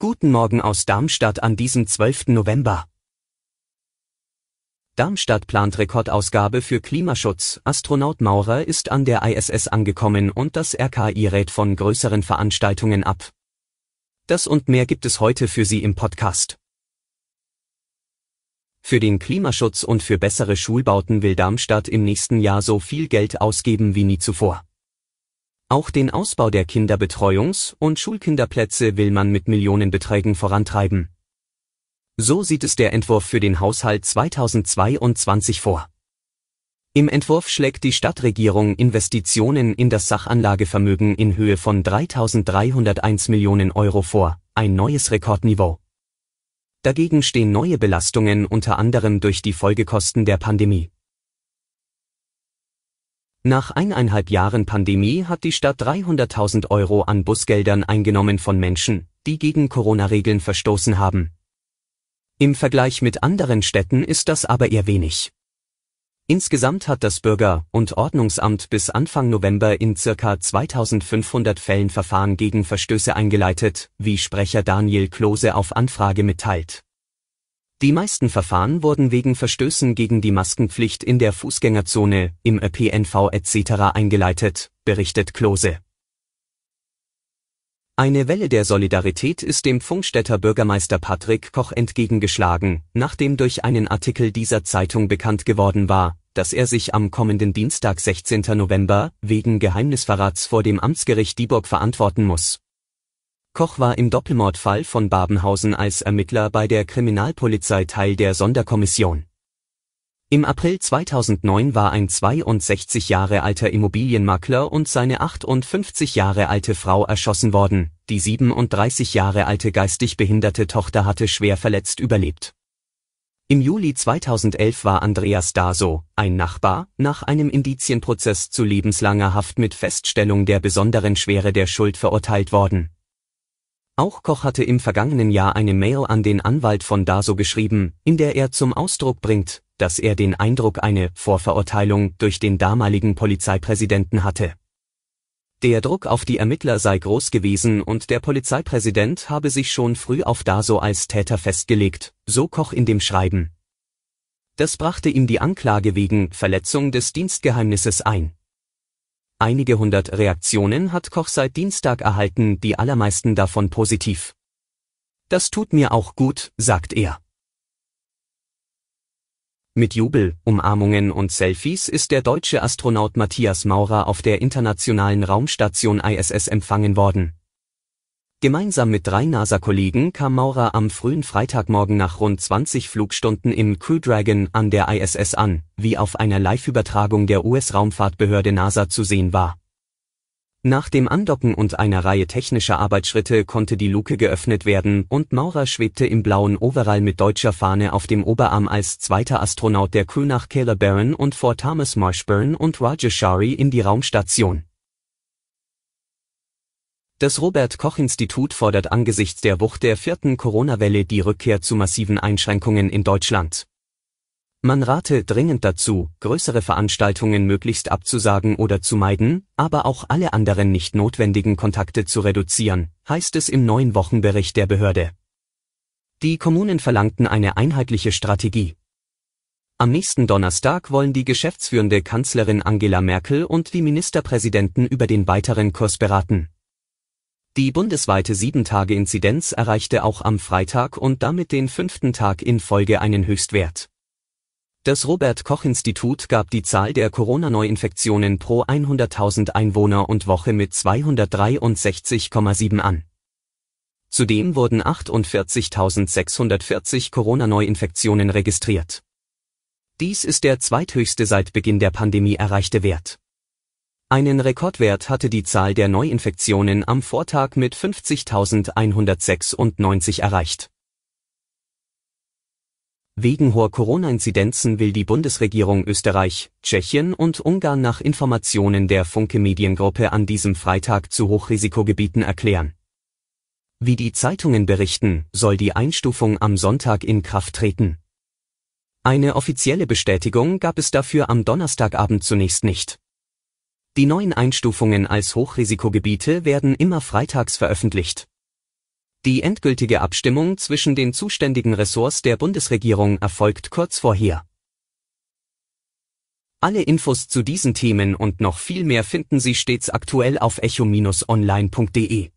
Guten Morgen aus Darmstadt an diesem 12. November. Darmstadt plant Rekordausgabe für Klimaschutz. Astronaut Maurer ist an der ISS angekommen und das RKI rät von größeren Veranstaltungen ab. Das und mehr gibt es heute für Sie im Podcast. Für den Klimaschutz und für bessere Schulbauten will Darmstadt im nächsten Jahr so viel Geld ausgeben wie nie zuvor. Auch den Ausbau der Kinderbetreuungs- und Schulkinderplätze will man mit Millionenbeträgen vorantreiben. So sieht es der Entwurf für den Haushalt 2022 vor. Im Entwurf schlägt die Stadtregierung Investitionen in das Sachanlagevermögen in Höhe von 3.301 Millionen Euro vor, ein neues Rekordniveau. Dagegen stehen neue Belastungen unter anderem durch die Folgekosten der Pandemie. Nach eineinhalb Jahren Pandemie hat die Stadt 300.000 Euro an Busgeldern eingenommen von Menschen, die gegen Corona-Regeln verstoßen haben. Im Vergleich mit anderen Städten ist das aber eher wenig. Insgesamt hat das Bürger- und Ordnungsamt bis Anfang November in circa 2500 Fällen Verfahren gegen Verstöße eingeleitet, wie Sprecher Daniel Klose auf Anfrage mitteilt. Die meisten Verfahren wurden wegen Verstößen gegen die Maskenpflicht in der Fußgängerzone, im ÖPNV etc. eingeleitet, berichtet Klose. Eine Welle der Solidarität ist dem Funkstädter Bürgermeister Patrick Koch entgegengeschlagen, nachdem durch einen Artikel dieser Zeitung bekannt geworden war, dass er sich am kommenden Dienstag 16. November wegen Geheimnisverrats vor dem Amtsgericht Dieburg verantworten muss. Koch war im Doppelmordfall von Babenhausen als Ermittler bei der Kriminalpolizei Teil der Sonderkommission. Im April 2009 war ein 62 Jahre alter Immobilienmakler und seine 58 Jahre alte Frau erschossen worden, die 37 Jahre alte geistig behinderte Tochter hatte schwer verletzt überlebt. Im Juli 2011 war Andreas Daso, ein Nachbar, nach einem Indizienprozess zu lebenslanger Haft mit Feststellung der besonderen Schwere der Schuld verurteilt worden auch Koch hatte im vergangenen Jahr eine Mail an den Anwalt von Daso geschrieben, in der er zum Ausdruck bringt, dass er den Eindruck eine Vorverurteilung durch den damaligen Polizeipräsidenten hatte. Der Druck auf die Ermittler sei groß gewesen und der Polizeipräsident habe sich schon früh auf Daso als Täter festgelegt, so Koch in dem Schreiben. Das brachte ihm die Anklage wegen Verletzung des Dienstgeheimnisses ein. Einige hundert Reaktionen hat Koch seit Dienstag erhalten, die allermeisten davon positiv. Das tut mir auch gut, sagt er. Mit Jubel, Umarmungen und Selfies ist der deutsche Astronaut Matthias Maurer auf der internationalen Raumstation ISS empfangen worden. Gemeinsam mit drei NASA-Kollegen kam Maurer am frühen Freitagmorgen nach rund 20 Flugstunden im Crew Dragon an der ISS an, wie auf einer Live-Übertragung der US-Raumfahrtbehörde NASA zu sehen war. Nach dem Andocken und einer Reihe technischer Arbeitsschritte konnte die Luke geöffnet werden und Maurer schwebte im blauen Overall mit deutscher Fahne auf dem Oberarm als zweiter Astronaut der Crew nach Caleb Barron und vor Thomas Marshburn und Roger Shari in die Raumstation. Das Robert-Koch-Institut fordert angesichts der Wucht der vierten Corona-Welle die Rückkehr zu massiven Einschränkungen in Deutschland. Man rate dringend dazu, größere Veranstaltungen möglichst abzusagen oder zu meiden, aber auch alle anderen nicht notwendigen Kontakte zu reduzieren, heißt es im neuen Wochenbericht der Behörde. Die Kommunen verlangten eine einheitliche Strategie. Am nächsten Donnerstag wollen die geschäftsführende Kanzlerin Angela Merkel und die Ministerpräsidenten über den weiteren Kurs beraten. Die bundesweite 7-Tage-Inzidenz erreichte auch am Freitag und damit den fünften Tag in Folge einen Höchstwert. Das Robert Koch Institut gab die Zahl der Corona-Neuinfektionen pro 100.000 Einwohner und Woche mit 263,7 an. Zudem wurden 48.640 Corona-Neuinfektionen registriert. Dies ist der zweithöchste seit Beginn der Pandemie erreichte Wert. Einen Rekordwert hatte die Zahl der Neuinfektionen am Vortag mit 50.196 erreicht. Wegen hoher Corona-Inzidenzen will die Bundesregierung Österreich, Tschechien und Ungarn nach Informationen der Funke Mediengruppe an diesem Freitag zu Hochrisikogebieten erklären. Wie die Zeitungen berichten, soll die Einstufung am Sonntag in Kraft treten. Eine offizielle Bestätigung gab es dafür am Donnerstagabend zunächst nicht. Die neuen Einstufungen als Hochrisikogebiete werden immer freitags veröffentlicht. Die endgültige Abstimmung zwischen den zuständigen Ressorts der Bundesregierung erfolgt kurz vorher. Alle Infos zu diesen Themen und noch viel mehr finden Sie stets aktuell auf echo-online.de.